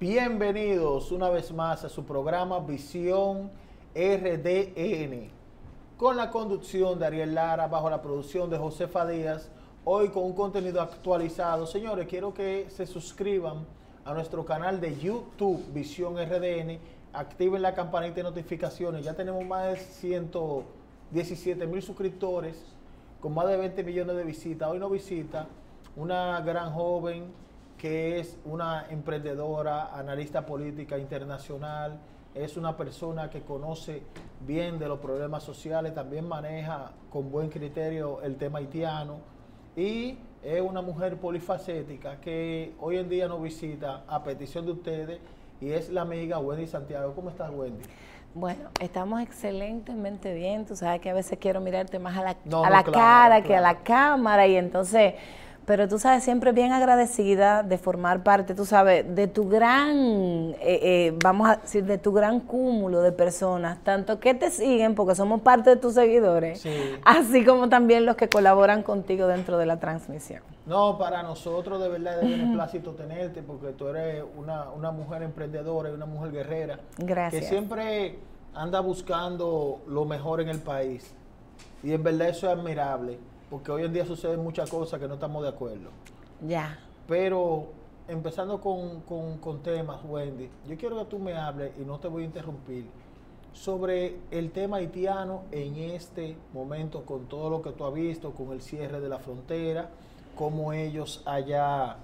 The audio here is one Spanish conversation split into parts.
Bienvenidos una vez más a su programa Visión RDN, con la conducción de Ariel Lara, bajo la producción de Josefa Díaz, hoy con un contenido actualizado. Señores, quiero que se suscriban a nuestro canal de YouTube Visión RDN, activen la campanita de notificaciones, ya tenemos más de 117 mil suscriptores, con más de 20 millones de visitas. Hoy no visita una gran joven que es una emprendedora, analista política internacional, es una persona que conoce bien de los problemas sociales, también maneja con buen criterio el tema haitiano y es una mujer polifacética que hoy en día nos visita a petición de ustedes y es la amiga Wendy Santiago. ¿Cómo estás, Wendy? Bueno, estamos excelentemente bien. Tú sabes que a veces quiero mirarte más a la, a la cara que a la cámara y entonces pero tú sabes, siempre bien agradecida de formar parte, tú sabes, de tu gran, eh, eh, vamos a decir, de tu gran cúmulo de personas, tanto que te siguen, porque somos parte de tus seguidores, así como también los que colaboran contigo dentro de la transmisión. No, para nosotros de verdad es un plácito tenerte, porque tú eres una, una mujer emprendedora y una mujer guerrera. Gracias. Que siempre anda buscando lo mejor en el país. Y en verdad eso es admirable porque hoy en día suceden muchas cosas que no estamos de acuerdo. Ya. Pero empezando con, temas, Wendy, yo quiero que tú me hables, y no te voy a interrumpir, sobre el tema haitiano en este momento, con todo lo que tú has visto, con el cierre de la frontera, cómo ellos allá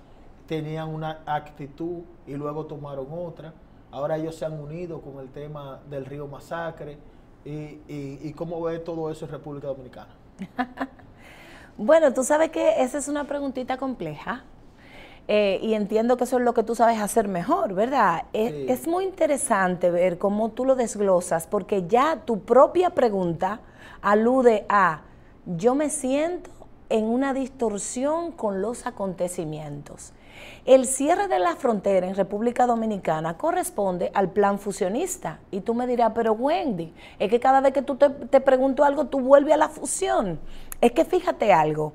tenían una actitud y luego tomaron otra. Ahora ellos se han unido con el tema del río Masacre y, y, y cómo ve todo eso en República Dominicana. Bueno, tú sabes que esa es una preguntita compleja. Eh, y entiendo que eso es lo que tú sabes hacer mejor, ¿verdad? E, es, muy interesante ver cómo tú lo desglosas, porque ya tu propia pregunta alude a, yo me siento en una distorsión con los acontecimientos. El cierre de la frontera en República Dominicana corresponde al plan fusionista. Y tú me dirás, pero Wendy, es que cada vez que tú te, te pregunto algo, tú vuelves a la fusión. Es que fíjate algo,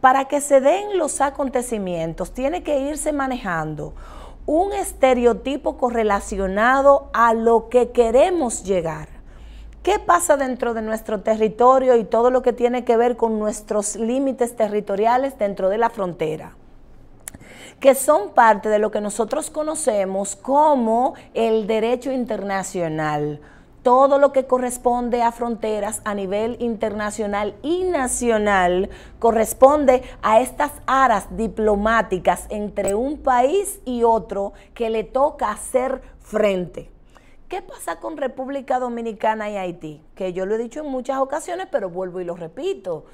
para que se den los acontecimientos tiene que irse manejando un estereotipo correlacionado a lo que queremos llegar. ¿Qué pasa dentro de nuestro territorio y todo lo que tiene que ver con nuestros límites territoriales dentro de la frontera? que son parte de lo que nosotros conocemos como el derecho internacional todo lo que corresponde a fronteras a nivel internacional y nacional corresponde a estas aras diplomáticas entre un país y otro que le toca hacer frente. ¿Qué pasa con República Dominicana y Haití? Que yo lo he dicho en muchas ocasiones, pero vuelvo y lo repito.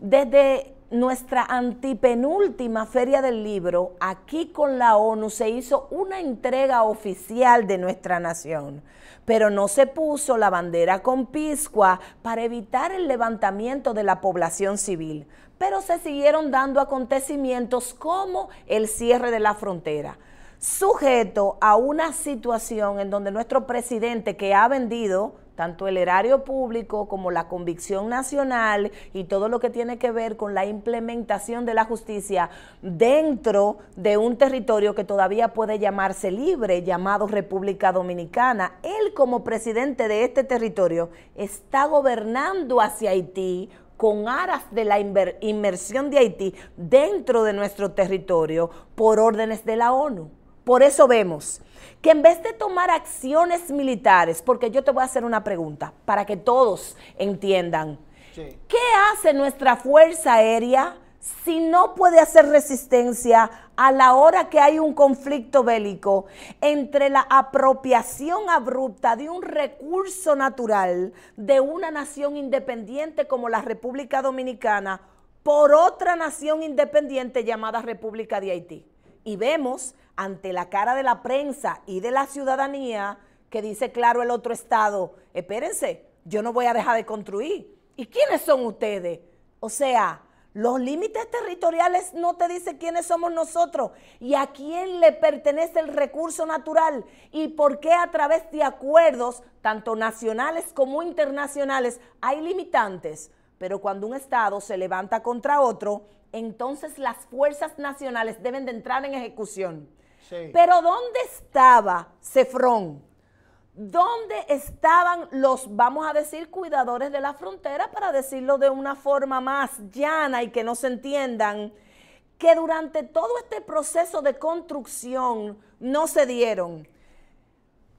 Desde nuestra antipenúltima feria del libro, aquí con la ONU se hizo una entrega oficial de nuestra nación, pero no se puso la bandera con Piscua para evitar el levantamiento de la población civil, pero se siguieron dando acontecimientos como el cierre de la frontera sujeto a una situación en donde nuestro presidente que ha vendido tanto el erario público como la convicción nacional y todo lo que tiene que ver con la implementación de la justicia dentro de un territorio que todavía puede llamarse libre, llamado República Dominicana. Él como presidente de este territorio está gobernando hacia Haití con aras de la inmersión de Haití dentro de nuestro territorio por órdenes de la ONU. Por eso vemos que en vez de tomar acciones militares, porque yo te voy a hacer una pregunta para que todos entiendan, ¿qué hace nuestra Fuerza Aérea si no puede hacer resistencia a la hora que hay un conflicto bélico entre la apropiación abrupta de un recurso natural de una nación independiente como la República Dominicana por otra nación independiente llamada República de Haití? Y vemos ante la cara de la prensa y de la ciudadanía que dice claro el otro Estado, espérense, yo no voy a dejar de construir. ¿Y quiénes son ustedes? O sea, los límites territoriales no te dice quiénes somos nosotros y a quién le pertenece el recurso natural y por qué a través de acuerdos, tanto nacionales como internacionales, hay limitantes. Pero cuando un Estado se levanta contra otro, entonces las fuerzas nacionales deben de entrar en ejecución. Pero ¿dónde estaba Cefrón? ¿Dónde estaban los, vamos a decir, cuidadores de la frontera, para decirlo de una forma más llana y que no se entiendan? Que durante todo este proceso de construcción no se dieron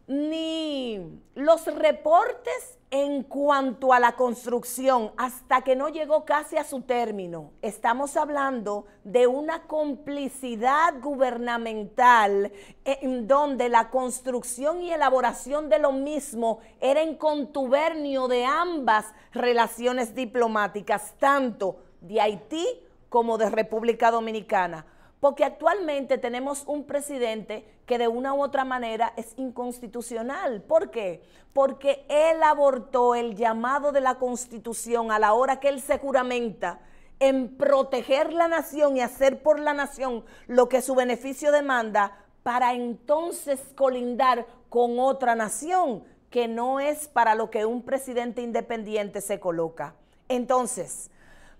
ni los reportes en cuanto a la construcción, hasta que no llegó casi a su término, estamos hablando de una complicidad gubernamental eh, en donde la construcción y elaboración de lo mismo era en contubernio de ambas relaciones diplomáticas, tanto de Haití como de República Dominicana. Porque actualmente tenemos un presidente que de una u otra manera es inconstitucional. ¿Por qué? Porque él abortó el llamado de la constitución a la hora que él se juramenta en proteger la nación y hacer por la nación lo que su beneficio demanda para entonces colindar con otra nación que no es para lo que un presidente independiente se coloca. Entonces,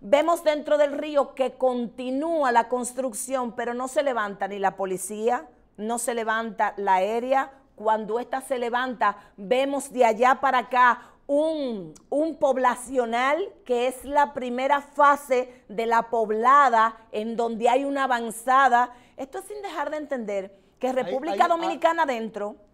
Vemos dentro del río que continúa la construcción, pero no se levanta ni la policía, no se levanta la aérea. Cuando ésta se levanta, vemos de allá para acá un, poblacional que es la primera fase de la poblada en donde hay una avanzada. Esto es sin dejar de entender que República ah, Dominicana adentro, dentro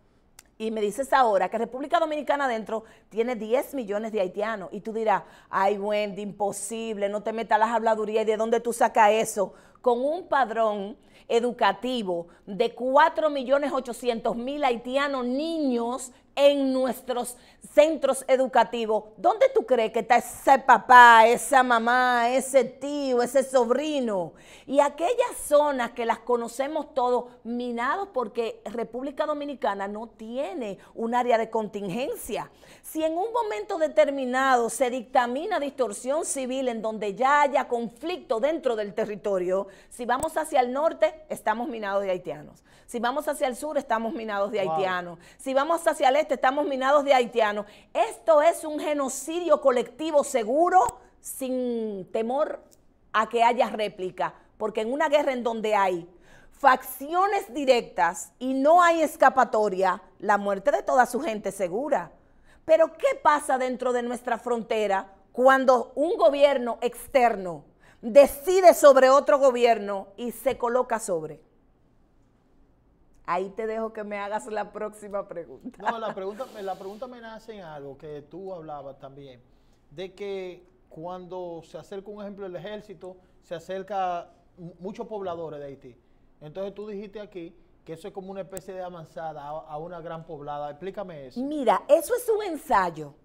y me dices ahora que República Dominicana adentro tiene 10 millones de haitianos y tú dirás, ay Wendy, imposible, no te metas las habladurías y de dónde tú sacas eso, con un padrón educativo de 4.800.000 millones mil haitianos niños en nuestros centros educativos, ¿dónde tú crees que está ese papá, esa mamá, ese tío, ese sobrino? Y aquellas zonas que las conocemos todos, minados porque República Dominicana no tiene un área de contingencia. Si en un momento determinado se dictamina distorsión civil en donde ya haya conflicto dentro del territorio, si vamos hacia el norte, estamos minados de haitianos. Si vamos hacia el sur, estamos minados de haitianos. Si vamos hacia el este, este, estamos minados de haitianos. Esto es un genocidio colectivo seguro, sin temor a que haya réplica, porque en una guerra en donde hay facciones directas y no hay escapatoria, la muerte de toda su gente segura. Pero ¿qué pasa dentro de nuestra frontera cuando un gobierno externo decide sobre otro gobierno y se coloca sobre? Ahí te dejo que me hagas la próxima pregunta. No, la pregunta, la pregunta me nace en algo que tú hablabas también, de que cuando se acerca un ejemplo el ejército, se acerca muchos pobladores de Haití. Entonces tú dijiste aquí que eso es como una especie de avanzada a, una gran poblada. Explícame eso. Mira, eso es un ensayo.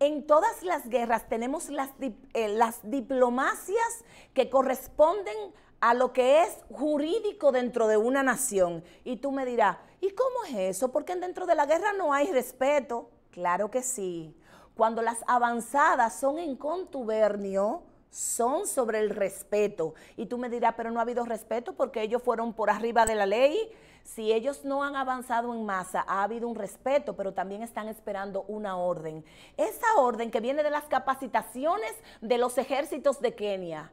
En todas las guerras tenemos las, eh, las diplomacias que corresponden a lo que es jurídico dentro de una nación. Y tú me dirás, ¿y cómo es eso? Porque dentro de la guerra no hay respeto. Claro que sí. Cuando las avanzadas son en contubernio, son sobre el respeto. Y tú me dirás, pero no ha habido respeto porque ellos fueron por arriba de la ley. Si ellos no han avanzado en masa, ha habido un respeto, pero también están esperando una orden. Esa orden que viene de las capacitaciones de los ejércitos de Kenia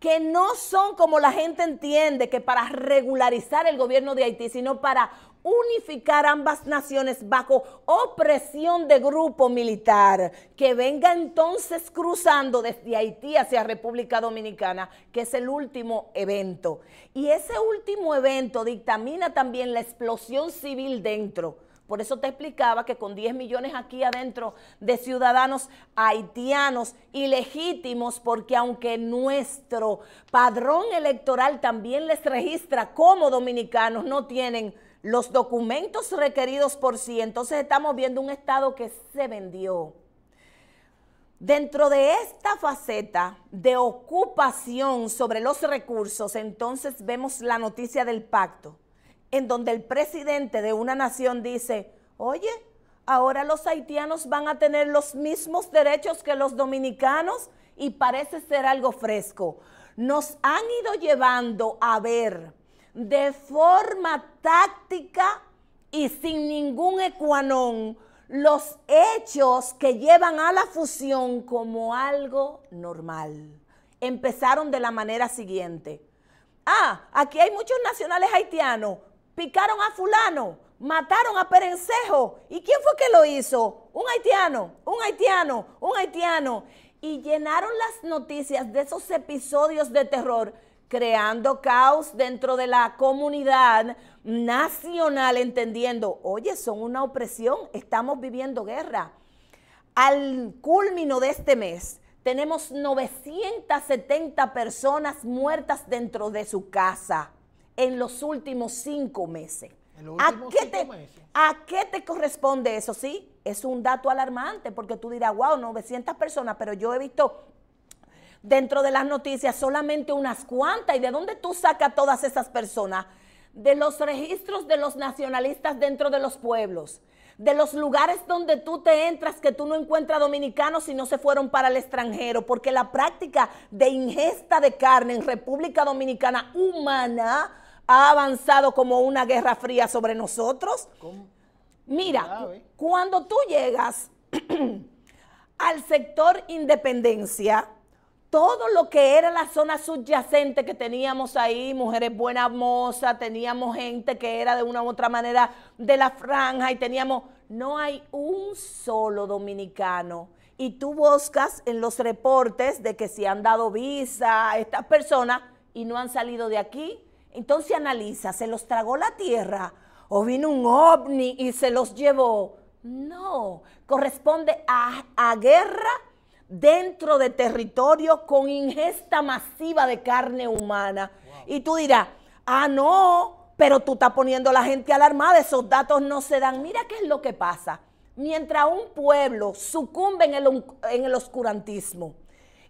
que no son como la gente entiende, que para regularizar el gobierno de Haití, sino para unificar ambas naciones bajo opresión de grupo militar, que venga entonces cruzando desde Haití hacia República Dominicana, que es el último evento. Y ese último evento dictamina también la explosión civil dentro por eso te explicaba que con 10 millones aquí adentro de ciudadanos haitianos ilegítimos, porque aunque nuestro padrón electoral también les registra como dominicanos, no tienen los documentos requeridos por sí. Entonces estamos viendo un Estado que se vendió. Dentro de esta faceta de ocupación sobre los recursos, entonces vemos la noticia del pacto en donde el presidente de una nación dice, oye, ahora los haitianos van a tener los mismos derechos que los dominicanos y parece ser algo fresco. Nos han ido llevando a ver de forma táctica y sin ningún ecuanón los hechos que llevan a la fusión como algo normal. Empezaron de la manera siguiente. Ah, aquí hay muchos nacionales haitianos picaron a fulano, mataron a Perencejo. ¿Y quién fue que lo hizo? Un haitiano, un haitiano, un haitiano. Y llenaron las noticias de esos episodios de terror, creando caos dentro de la comunidad nacional, entendiendo, oye, son una opresión, estamos viviendo guerra. Al culmino de este mes, tenemos 970 personas muertas dentro de su casa en los últimos cinco meses. ¿A qué, te, corresponde eso? Sí, es un dato alarmante porque tú dirás, wow, 900 personas, pero yo he visto dentro de las noticias solamente unas cuantas. ¿Y de dónde tú sacas todas esas personas? De los registros de los nacionalistas dentro de los pueblos, de los lugares donde tú te entras que tú no encuentras dominicanos si no se fueron para el extranjero, porque la práctica de ingesta de carne en República Dominicana humana ha avanzado como una guerra fría sobre nosotros. Mira, ¿eh? cuando tú llegas al sector independencia, todo lo que era la zona subyacente que teníamos ahí, mujeres buenas, mozas, teníamos gente que era de una u otra manera de la franja y teníamos, no hay un solo dominicano. Y tú buscas en los reportes de que se han dado visa a estas personas y no han salido de aquí entonces analiza, ¿se los tragó la tierra o vino un ovni y se los llevó? No, corresponde a, guerra dentro de territorio con ingesta masiva de carne humana. Y tú dirás, ah, no, pero tú estás poniendo a la gente alarmada, esos datos no se dan. Mira qué es lo que pasa. Mientras un pueblo sucumbe en el, en el oscurantismo,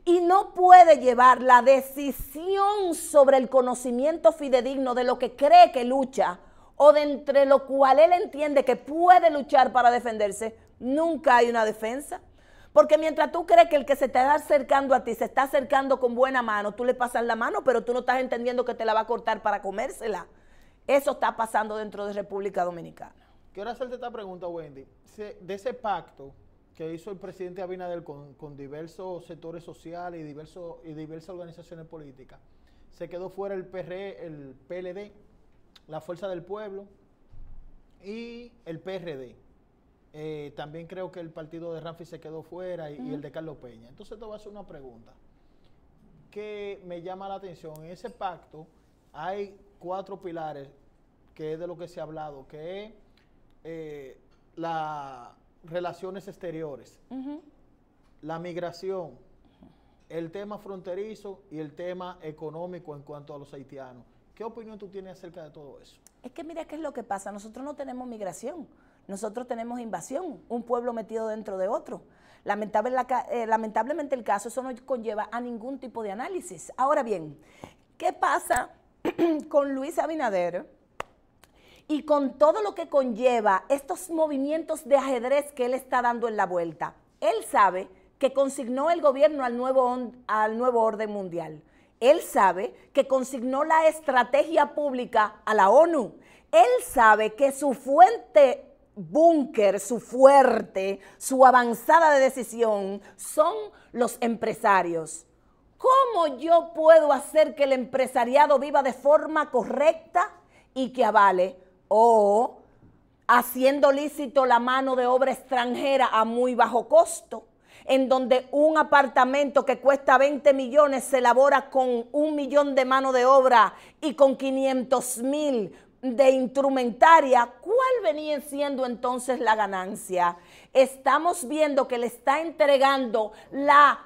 y no puede llevar la decisión sobre el conocimiento fidedigno de lo que cree que lucha o de entre lo cual él entiende que puede luchar para defenderse, nunca hay una defensa. Porque mientras tú crees que el que se te está acercando a ti se está acercando con buena mano, tú le pasas la mano, pero tú no estás entendiendo que te la va a cortar para comérsela. Eso está pasando dentro de República Dominicana. Quiero hacerte esta pregunta, Wendy. De ese pacto que hizo el presidente Abinader con, con diversos sectores sociales y, diversos, y diversas organizaciones políticas. Se quedó fuera el PR e, el PLD, la Fuerza del Pueblo y el PRD. Eh, también creo que el partido de Ramfi se quedó fuera y, el de Carlos Peña. Entonces te voy a hacer una pregunta que me llama la atención. En ese pacto hay cuatro pilares que es de lo que se ha hablado, que es eh, la relaciones exteriores, la migración, el tema fronterizo y el tema económico en cuanto a los haitianos. ¿Qué opinión tú tienes acerca de todo eso? Es que mira qué es lo que pasa. Nosotros no tenemos migración. Nosotros tenemos invasión, un pueblo metido dentro de otro. Lamentable, eh, lamentablemente el caso, eso no conlleva a ningún tipo de análisis. Ahora bien, ¿qué pasa con Luis Abinader? y con todo lo que conlleva estos movimientos de ajedrez que él está dando en la vuelta. Él sabe que consignó el gobierno al nuevo, al nuevo orden mundial. Él sabe que consignó la estrategia pública a la ONU. Él sabe que su fuente búnker, su fuerte, su avanzada de decisión son los empresarios. ¿Cómo yo puedo hacer que el empresariado viva de forma correcta y que avale o haciendo lícito la mano de obra extranjera a muy bajo costo, en donde un apartamento que cuesta 20 millones se elabora con un millón de mano de obra y con 500 mil de instrumentaria, ¿cuál venía siendo entonces la ganancia? Estamos viendo que le está entregando la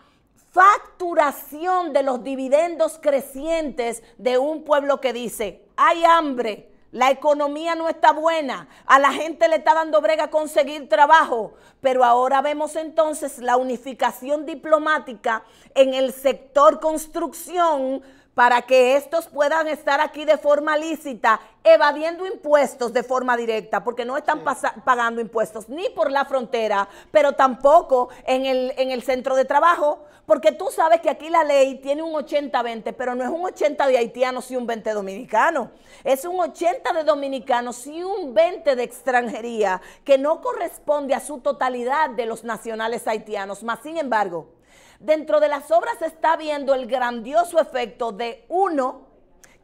facturación de los dividendos crecientes de un pueblo que dice, hay hambre, la economía no está buena, a la gente le está dando brega conseguir trabajo, pero ahora vemos entonces la unificación diplomática en el sector construcción para que estos puedan estar aquí de forma lícita, evadiendo impuestos de forma directa, porque no están pagando impuestos ni por la frontera, pero tampoco en el, centro de trabajo, porque tú sabes que aquí la ley tiene un 80-20, pero no es un 80 de haitianos y un 20 dominicano, es un 80 de dominicanos y un 20 de extranjería, que no corresponde a su totalidad de los nacionales haitianos, más sin embargo Dentro de las obras se está viendo el grandioso efecto de uno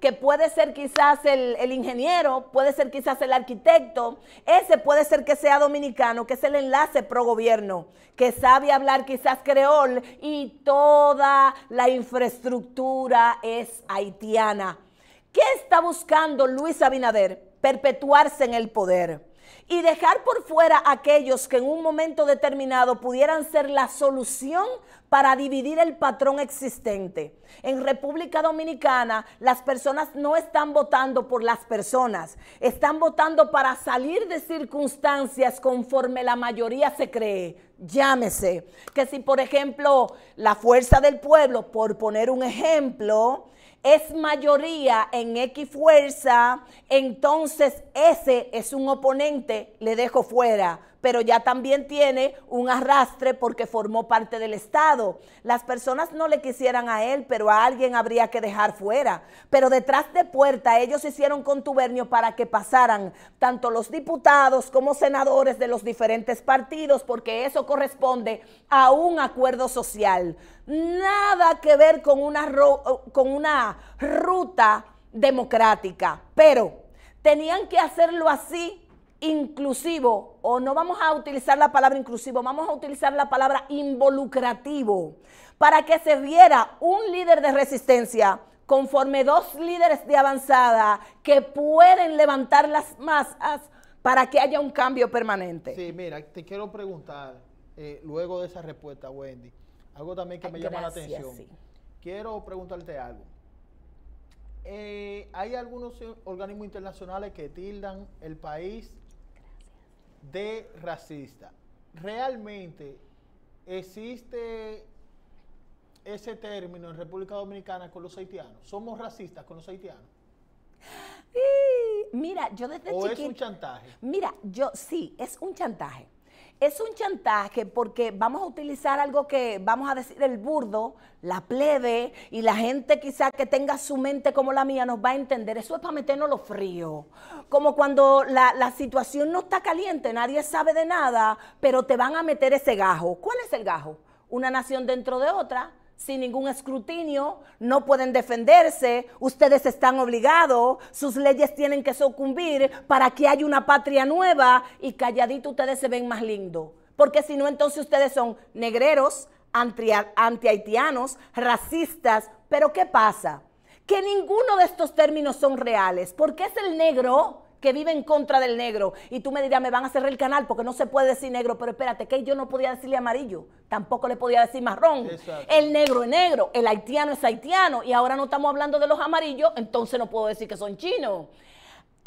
que puede ser quizás el, ingeniero, puede ser quizás el arquitecto, ese puede ser que sea dominicano, que es el enlace pro gobierno, que sabe hablar quizás creol y toda la infraestructura es haitiana. ¿Qué está buscando Luis Abinader? Perpetuarse en el poder y dejar por fuera aquellos que en un momento determinado pudieran ser la solución para dividir el patrón existente. En República Dominicana las personas no están votando por las personas, están votando para salir de circunstancias conforme la mayoría se cree. Llámese que si por ejemplo la fuerza del pueblo, por poner un ejemplo, es mayoría en X fuerza, entonces ese es un oponente, le dejo fuera pero ya también tiene un arrastre porque formó parte del Estado. Las personas no le quisieran a él, pero a alguien habría que dejar fuera. Pero detrás de puerta ellos hicieron contubernio para que pasaran tanto los diputados como senadores de los diferentes partidos, porque eso corresponde a un acuerdo social. Nada que ver con una, con una ruta democrática, pero tenían que hacerlo así inclusivo, o no vamos a utilizar la palabra inclusivo, vamos a utilizar la palabra involucrativo, para que se viera un líder de resistencia conforme dos líderes de avanzada que pueden levantar las masas para que haya un cambio permanente. Sí, mira, te quiero preguntar, eh, luego de esa respuesta, Wendy, algo también que me llama la atención. Quiero preguntarte algo. Eh, hay algunos organismos internacionales que tildan el país de racista. Realmente existe ese término en República Dominicana con los haitianos. ¿Somos racistas con los haitianos? mira, yo desde ¿O es un chantaje? Mira, yo sí, es un chantaje. Es un chantaje porque vamos a utilizar algo que vamos a decir el burdo, la plebe y la gente quizás que tenga su mente como la mía nos va a entender. Eso es para meternos lo frío. Como cuando la situación no está caliente, nadie sabe de nada, pero te van a meter ese gajo. ¿Cuál es el gajo? Una nación dentro de otra sin ningún escrutinio, no pueden defenderse, ustedes están obligados, sus leyes tienen que sucumbir para que haya una patria nueva y calladito ustedes se ven más lindos. Porque si no, entonces ustedes son negreros, anti-haitianos, racistas. Pero ¿qué pasa? Que ninguno de estos términos son reales, porque es el negro que vive en contra del negro. Y tú me dirías, me van a cerrar el canal porque no se puede decir negro. Pero espérate, que yo no podía decirle amarillo, tampoco le podía decir marrón. El negro es negro, el haitiano es haitiano. Y ahora no estamos hablando de los amarillos, entonces no puedo decir que son chinos.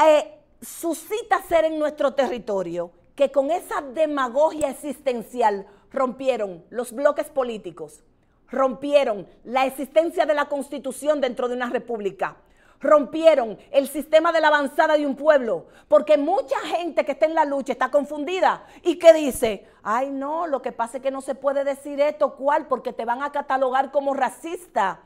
Eh, suscita ser en nuestro territorio que con esa demagogia existencial rompieron los bloques políticos, rompieron la existencia de la constitución dentro de una república rompieron el sistema de la avanzada de un pueblo, porque mucha gente que está en la lucha está confundida y que dice, ay no, lo que pasa es que no se puede decir esto, cuál, porque te van a catalogar como racista.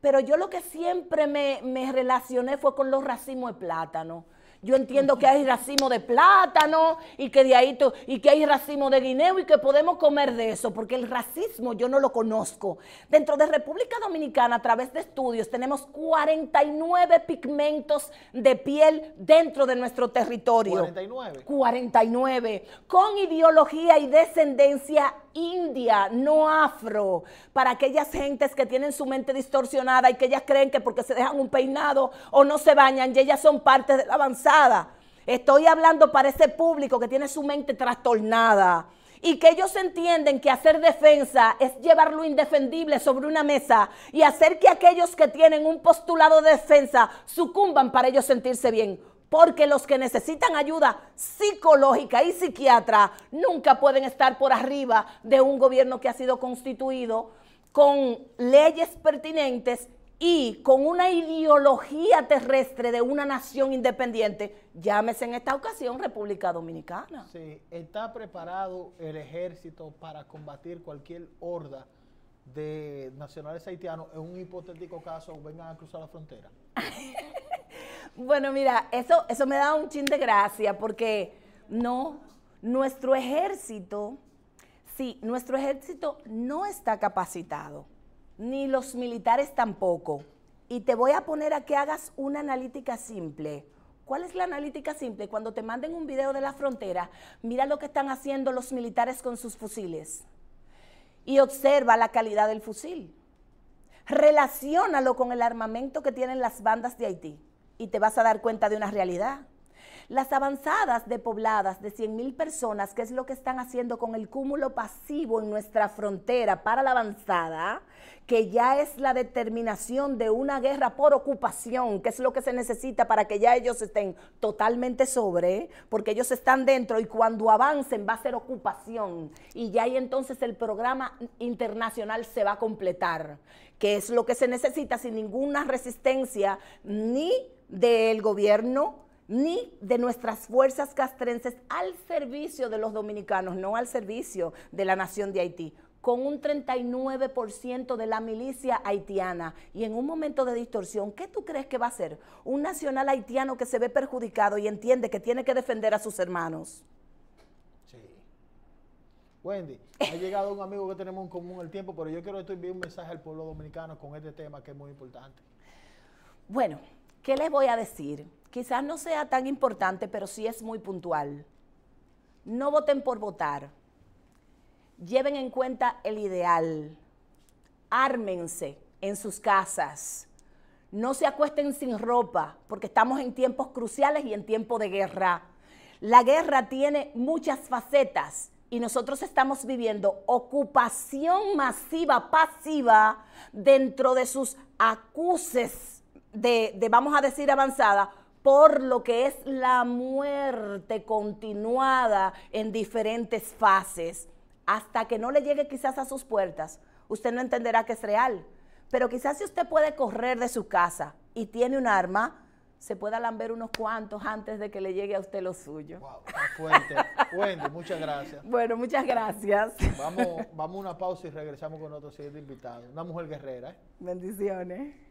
Pero yo lo que siempre me, me relacioné fue con los racimos de plátano. Yo entiendo que hay racimo de plátano y que de y que hay racimo de guineo y que podemos comer de eso, porque el racismo yo no lo conozco. Dentro de República Dominicana, a través de estudios, tenemos 49 pigmentos de piel dentro de nuestro territorio. 49. 49. Con ideología y descendencia india, no afro, para aquellas gentes que tienen su mente distorsionada y que ellas creen que porque se dejan un peinado o no se bañan y ellas son parte del la Estoy hablando para ese público que tiene su mente trastornada y que ellos entienden que hacer defensa es llevar lo indefendible sobre una mesa y hacer que aquellos que tienen un postulado de defensa sucumban para ellos sentirse bien. Porque los que necesitan ayuda psicológica y psiquiatra nunca pueden estar por arriba de un gobierno que ha sido constituido con leyes pertinentes y con una ideología terrestre de una nación independiente, llámese en esta ocasión República Dominicana. Sí, está preparado el ejército para combatir cualquier horda de nacionales haitianos en un hipotético caso vengan a cruzar la frontera. bueno, mira, eso, eso me da un chin de gracia porque no, nuestro ejército, sí, nuestro ejército no está capacitado ni los militares tampoco. Y te voy a poner a que hagas una analítica simple. ¿Cuál es la analítica simple? Cuando te manden un video de la frontera, mira lo que están haciendo los militares con sus fusiles y observa la calidad del fusil. Relaciónalo con el armamento que tienen las bandas de Haití y te vas a dar cuenta de una realidad. Las avanzadas de pobladas de 100.000 personas, que es lo que están haciendo con el cúmulo pasivo en nuestra frontera para la avanzada, que ya es la determinación de una guerra por ocupación, que es lo que se necesita para que ya ellos estén totalmente sobre, porque ellos están dentro y cuando avancen va a ser ocupación. Y ya ahí entonces el programa internacional se va a completar, que es lo que se necesita sin ninguna resistencia ni del gobierno ni de nuestras fuerzas castrenses al servicio de los dominicanos, no al servicio de la nación de Haití con un 39% de la milicia haitiana. Y en un momento de distorsión, ¿qué tú crees que va a ser un nacional haitiano que se ve perjudicado y entiende que tiene que defender a sus hermanos? Sí. Wendy, ha llegado un amigo que tenemos en común el tiempo, pero yo quiero enviar un mensaje al pueblo dominicano con este tema que es muy importante. Bueno, ¿qué les voy a decir? quizás no sea tan importante, pero sí es muy puntual. No voten por votar. Lleven en cuenta el ideal. Ármense en sus casas. No se acuesten sin ropa, porque estamos en tiempos cruciales y en tiempo de guerra. La guerra tiene muchas facetas y nosotros estamos viviendo ocupación masiva, pasiva, dentro de sus acuses de, vamos a decir, avanzada, por lo que es la muerte continuada en diferentes fases, hasta que no le llegue quizás a sus puertas, usted no entenderá que es real. Pero quizás si usted puede correr de su casa y tiene un arma, se pueda lamber unos cuantos antes de que le llegue a usted lo suyo. Wow, fuerte. Bueno, muchas gracias. Bueno, muchas gracias. Vamos, vamos a una pausa y regresamos con otro siguiente invitado. Una mujer guerrera. ¿eh? Bendiciones.